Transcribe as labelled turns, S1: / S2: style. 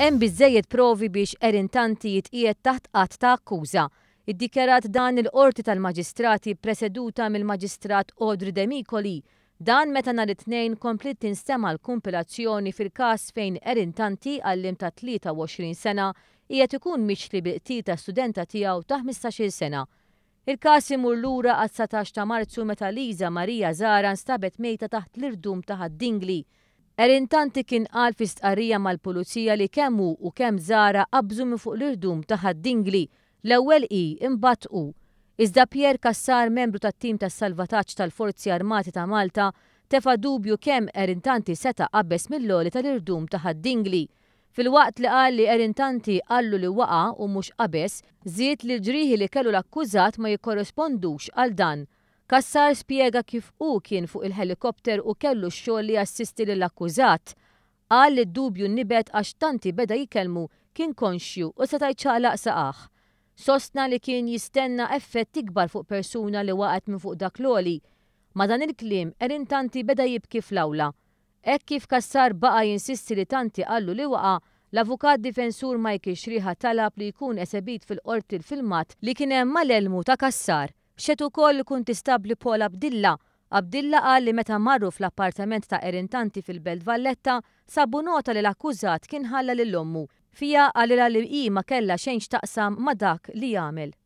S1: Hemm biżejjed provi biex erintanti jitqiegħed taħt qatt ta' akkuża. Iddikjarat dan il-qorti tal-maġistrati preseduta mill-maġistrat Odri Demikoli. Dan meta nhar it-tnejn komplit tinsema l-kumpilazzjoni fil-każ fejn erintanti għallim ta' 23 sena qiegħed ikun mixli ta' studenta tiegħu ta' 15-il sena. il każ imur lura għal 17 ta' marzu meta Liza Marija Zara nstabet mejta taħt l-irdum ta' Dingli. Erintanti kien qal fi stqarrija mal-pulizija li kemmu u kemm Zara qabżu minn fuq l-irdum ta' ħaddingli l-ewwel i imbagħad u. Iżda Pier Kassar, membru tat-tim tas-salvataġġ tal-Forzi Armati ta' Malta, tefa' dubju kemm Erintanti seta' qabbes mill-loli tal-irdum ta' ħaddingli. Fil-waqt li qal li Erintanti qallu li waqa' u mhux qabeż, żied li l-ġrieħi li kellu l-akkużat ma jikkorrespondux għal dan Kassar spiega kif u kien fuq il-helikopter u kellu xogħol li assisti lill-akkużat. Qal li d-dubju nibet għax tanti beda jikelmu kien konxju u se jċaqlaq saqaħ. Sostna li kien jistenna effett ikbar fuq persuna li waqgħet minn fuq dak loli. Ma dan il-klim erin tanti beda jibki fl-awla. Ek kif kassar baqa jinsisti li tanti għallu li waqa' l-avukat difensur Mike Xriħa talab li jkun esebit fil-qorti l-filmat li kien hemm mal-elmu ta' kassar xetu ukoll kun tistabli Pol Abdilla. Abdilla qal li meta marru fl-appartament ta' erintanti fil-Belt Valletta sabu nota li l-akkużat kien ħalla l ommu fija għal li i ma kella xejn xtaqsam ma dak li jagħmel.